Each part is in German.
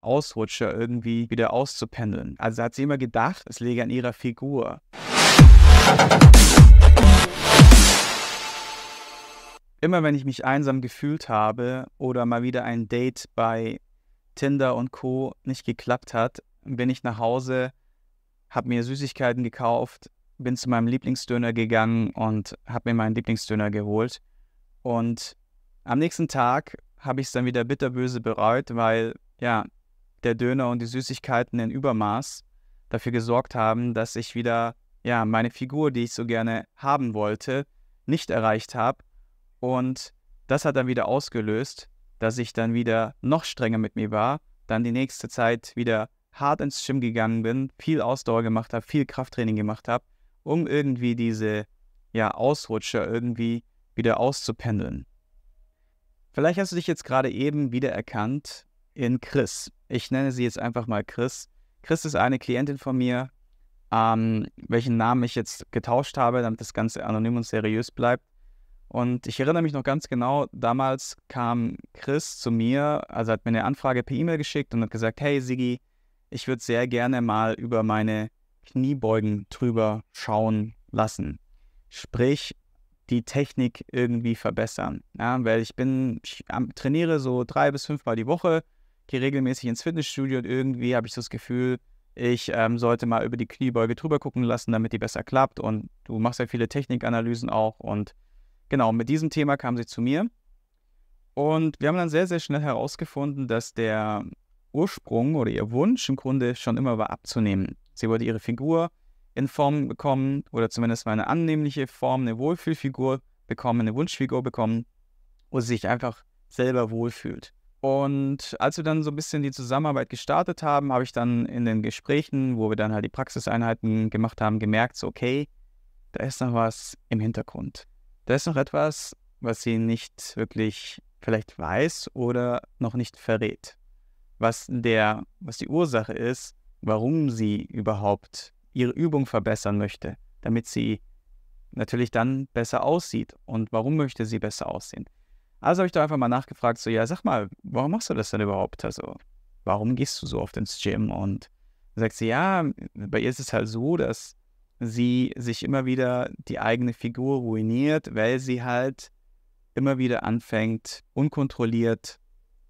Ausrutscher irgendwie wieder auszupendeln. Also hat sie immer gedacht, es läge an ihrer Figur. Immer wenn ich mich einsam gefühlt habe oder mal wieder ein Date bei Tinder und Co nicht geklappt hat, bin ich nach Hause, habe mir Süßigkeiten gekauft, bin zu meinem Lieblingsdöner gegangen und habe mir meinen Lieblingsdöner geholt. Und am nächsten Tag habe ich es dann wieder bitterböse bereut, weil ja, der Döner und die Süßigkeiten in Übermaß dafür gesorgt haben, dass ich wieder ja, meine Figur, die ich so gerne haben wollte, nicht erreicht habe. Und das hat dann wieder ausgelöst, dass ich dann wieder noch strenger mit mir war, dann die nächste Zeit wieder hart ins Gym gegangen bin, viel Ausdauer gemacht habe, viel Krafttraining gemacht habe, um irgendwie diese ja, Ausrutscher irgendwie wieder auszupendeln. Vielleicht hast du dich jetzt gerade eben wiedererkannt in Chris. Ich nenne sie jetzt einfach mal Chris. Chris ist eine Klientin von mir, ähm, welchen Namen ich jetzt getauscht habe, damit das Ganze anonym und seriös bleibt. Und ich erinnere mich noch ganz genau, damals kam Chris zu mir, also hat mir eine Anfrage per E-Mail geschickt und hat gesagt, hey Sigi, ich würde sehr gerne mal über meine Kniebeugen drüber schauen lassen. Sprich, die Technik irgendwie verbessern. Ja, weil ich bin, ich trainiere so drei bis fünfmal die Woche, gehe regelmäßig ins Fitnessstudio und irgendwie habe ich so das Gefühl, ich ähm, sollte mal über die Kniebeuge drüber gucken lassen, damit die besser klappt. Und du machst ja viele Technikanalysen auch. Und genau, mit diesem Thema kam sie zu mir. Und wir haben dann sehr, sehr schnell herausgefunden, dass der Ursprung oder ihr Wunsch im Grunde schon immer war, abzunehmen. Sie wollte ihre Figur in Form bekommen oder zumindest mal eine annehmliche Form, eine Wohlfühlfigur bekommen, eine Wunschfigur bekommen, wo sie sich einfach selber wohlfühlt. Und als wir dann so ein bisschen die Zusammenarbeit gestartet haben, habe ich dann in den Gesprächen, wo wir dann halt die Praxiseinheiten gemacht haben, gemerkt, so, okay, da ist noch was im Hintergrund. Da ist noch etwas, was sie nicht wirklich vielleicht weiß oder noch nicht verrät. Was, der, was die Ursache ist, warum sie überhaupt ihre Übung verbessern möchte, damit sie natürlich dann besser aussieht. Und warum möchte sie besser aussehen? Also habe ich da einfach mal nachgefragt, so, ja, sag mal, warum machst du das denn überhaupt? Also, warum gehst du so oft ins Gym? Und sagt sie, ja, bei ihr ist es halt so, dass sie sich immer wieder die eigene Figur ruiniert, weil sie halt immer wieder anfängt, unkontrolliert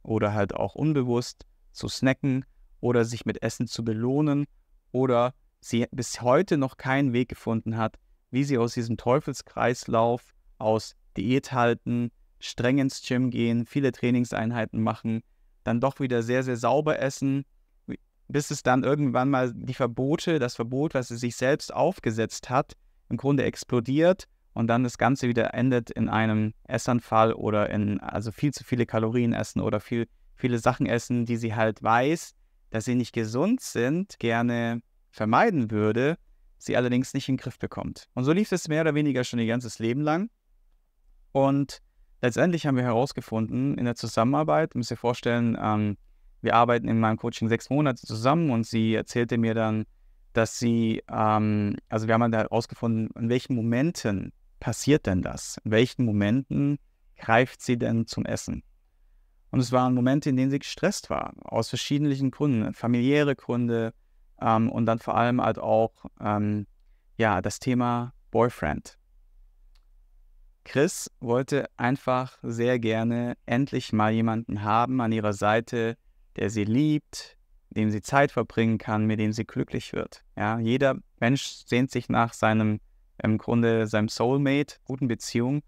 oder halt auch unbewusst zu snacken oder sich mit Essen zu belohnen oder sie bis heute noch keinen Weg gefunden hat, wie sie aus diesem Teufelskreislauf aus Diät halten, streng ins Gym gehen, viele Trainingseinheiten machen, dann doch wieder sehr, sehr sauber essen, bis es dann irgendwann mal die Verbote, das Verbot, was sie sich selbst aufgesetzt hat, im Grunde explodiert und dann das Ganze wieder endet in einem Essanfall oder in also viel zu viele Kalorien essen oder viel, viele Sachen essen, die sie halt weiß, dass sie nicht gesund sind, gerne vermeiden würde, sie allerdings nicht in den Griff bekommt. Und so lief es mehr oder weniger schon ihr ganzes Leben lang. Und Letztendlich haben wir herausgefunden, in der Zusammenarbeit, müsst ihr vorstellen, ähm, wir arbeiten in meinem Coaching sechs Monate zusammen und sie erzählte mir dann, dass sie, ähm, also wir haben dann herausgefunden, in welchen Momenten passiert denn das? In welchen Momenten greift sie denn zum Essen? Und es waren Momente, in denen sie gestresst war, aus verschiedenen Gründen, familiäre Gründe ähm, und dann vor allem halt auch ähm, ja, das Thema Boyfriend. Chris wollte einfach sehr gerne endlich mal jemanden haben an ihrer Seite, der sie liebt, dem sie Zeit verbringen kann, mit dem sie glücklich wird. Ja, jeder Mensch sehnt sich nach seinem, im Grunde seinem Soulmate, guten Beziehung.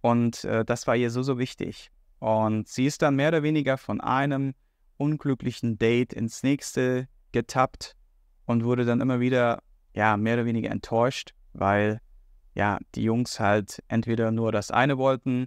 Und äh, das war ihr so, so wichtig. Und sie ist dann mehr oder weniger von einem unglücklichen Date ins nächste getappt und wurde dann immer wieder, ja, mehr oder weniger enttäuscht, weil ja, die Jungs halt entweder nur das eine wollten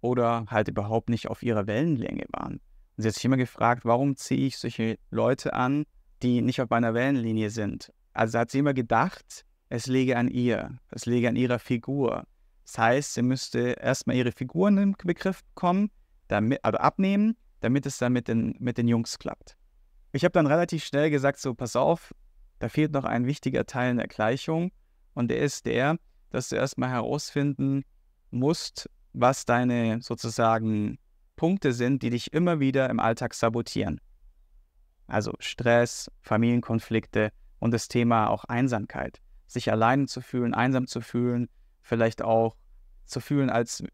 oder halt überhaupt nicht auf ihrer Wellenlänge waren. Und sie hat sich immer gefragt, warum ziehe ich solche Leute an, die nicht auf meiner Wellenlinie sind? Also hat sie immer gedacht, es läge an ihr, es läge an ihrer Figur. Das heißt, sie müsste erstmal ihre Figur in den Begriff bekommen, damit, also abnehmen, damit es dann mit den, mit den Jungs klappt. Ich habe dann relativ schnell gesagt, so pass auf, da fehlt noch ein wichtiger Teil in der Gleichung und der ist der, dass du erstmal herausfinden musst, was deine sozusagen Punkte sind, die dich immer wieder im Alltag sabotieren. Also Stress, Familienkonflikte und das Thema auch Einsamkeit. Sich allein zu fühlen, einsam zu fühlen, vielleicht auch zu fühlen, als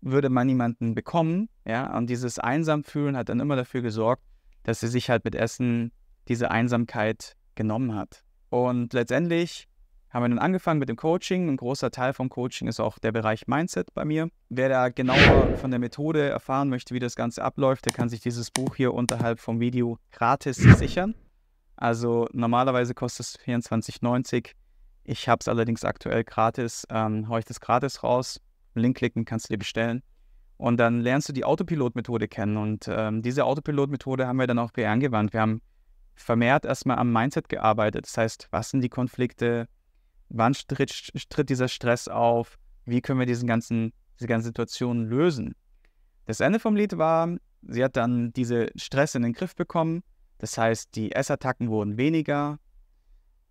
würde man niemanden bekommen. Ja? Und dieses Einsamfühlen hat dann immer dafür gesorgt, dass sie sich halt mit Essen diese Einsamkeit genommen hat. Und letztendlich haben wir dann angefangen mit dem Coaching. Ein großer Teil vom Coaching ist auch der Bereich Mindset bei mir. Wer da genauer von der Methode erfahren möchte, wie das Ganze abläuft, der kann sich dieses Buch hier unterhalb vom Video gratis sichern. Also normalerweise kostet es 24,90. Ich habe es allerdings aktuell gratis. Ähm, hau ich das gratis raus. Link klicken, kannst du dir bestellen. Und dann lernst du die Autopilot-Methode kennen. Und ähm, diese Autopilot-Methode haben wir dann auch bei angewandt. Wir haben vermehrt erstmal am Mindset gearbeitet. Das heißt, was sind die Konflikte? wann tritt, tritt dieser Stress auf, wie können wir diesen ganzen, diese ganze Situation lösen. Das Ende vom Lied war, sie hat dann diese Stress in den Griff bekommen, das heißt, die Essattacken wurden weniger,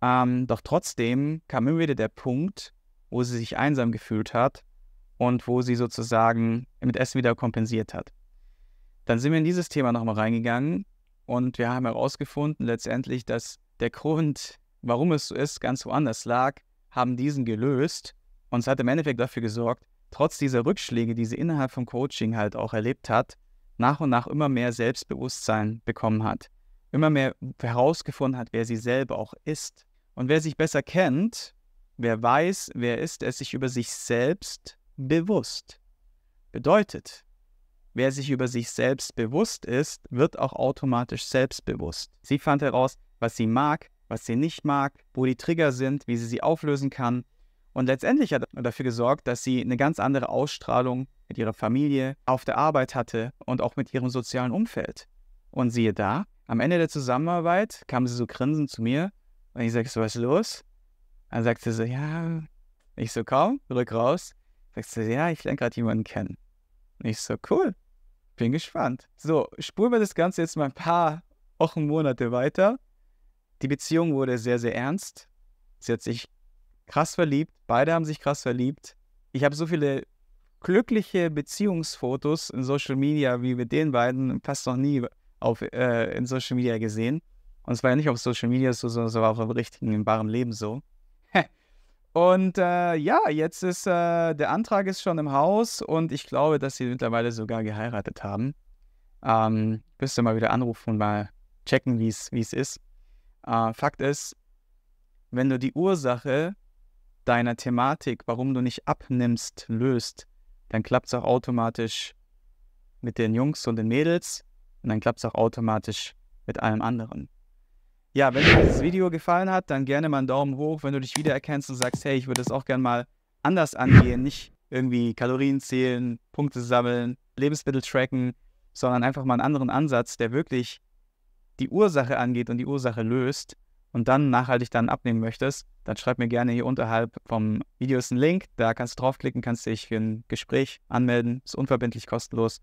ähm, doch trotzdem kam immer wieder der Punkt, wo sie sich einsam gefühlt hat und wo sie sozusagen mit Essen wieder kompensiert hat. Dann sind wir in dieses Thema nochmal reingegangen und wir haben herausgefunden letztendlich, dass der Grund, warum es so ist, ganz woanders lag, haben diesen gelöst und es hat im Endeffekt dafür gesorgt, trotz dieser Rückschläge, die sie innerhalb vom Coaching halt auch erlebt hat, nach und nach immer mehr Selbstbewusstsein bekommen hat, immer mehr herausgefunden hat, wer sie selber auch ist. Und wer sich besser kennt, wer weiß, wer ist, er sich über sich selbst bewusst. Bedeutet, wer sich über sich selbst bewusst ist, wird auch automatisch selbstbewusst. Sie fand heraus, was sie mag, was sie nicht mag, wo die Trigger sind, wie sie sie auflösen kann. Und letztendlich hat er dafür gesorgt, dass sie eine ganz andere Ausstrahlung mit ihrer Familie, auf der Arbeit hatte und auch mit ihrem sozialen Umfeld. Und siehe da, am Ende der Zusammenarbeit kam sie so grinsend zu mir und ich sagte so, was ist los? Dann sagt sie so, ja, ich so, komm, rück raus. Sagt sie, ja, ich lerne gerade jemanden kennen. Und ich so, cool, bin gespannt. So, spulen wir das Ganze jetzt mal ein paar Wochen, Monate weiter die Beziehung wurde sehr, sehr ernst. Sie hat sich krass verliebt. Beide haben sich krass verliebt. Ich habe so viele glückliche Beziehungsfotos in Social Media wie mit den beiden fast noch nie auf, äh, in Social Media gesehen. Und es war ja nicht auf Social Media so, sondern es war auch im richtigen, im wahren Leben so. und äh, ja, jetzt ist äh, der Antrag ist schon im Haus und ich glaube, dass sie mittlerweile sogar geheiratet haben. Ähm, ihr mal wieder anrufen und mal checken, wie es ist. Äh, Fakt ist, wenn du die Ursache deiner Thematik, warum du nicht abnimmst, löst, dann klappt es auch automatisch mit den Jungs und den Mädels und dann klappt es auch automatisch mit allem anderen. Ja, wenn dir dieses Video gefallen hat, dann gerne mal einen Daumen hoch, wenn du dich wiedererkennst und sagst, hey, ich würde es auch gerne mal anders angehen, nicht irgendwie Kalorien zählen, Punkte sammeln, Lebensmittel tracken, sondern einfach mal einen anderen Ansatz, der wirklich die Ursache angeht und die Ursache löst und dann nachhaltig dann abnehmen möchtest, dann schreib mir gerne hier unterhalb vom Video ist ein Link. Da kannst du draufklicken, kannst dich für ein Gespräch anmelden. Ist unverbindlich, kostenlos.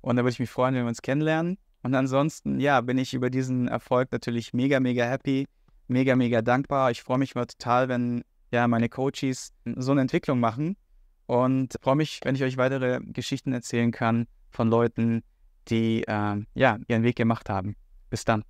Und da würde ich mich freuen, wenn wir uns kennenlernen. Und ansonsten, ja, bin ich über diesen Erfolg natürlich mega, mega happy, mega, mega dankbar. Ich freue mich mal total, wenn ja meine Coaches so eine Entwicklung machen und freue mich, wenn ich euch weitere Geschichten erzählen kann von Leuten, die äh, ja ihren Weg gemacht haben. Bis dann.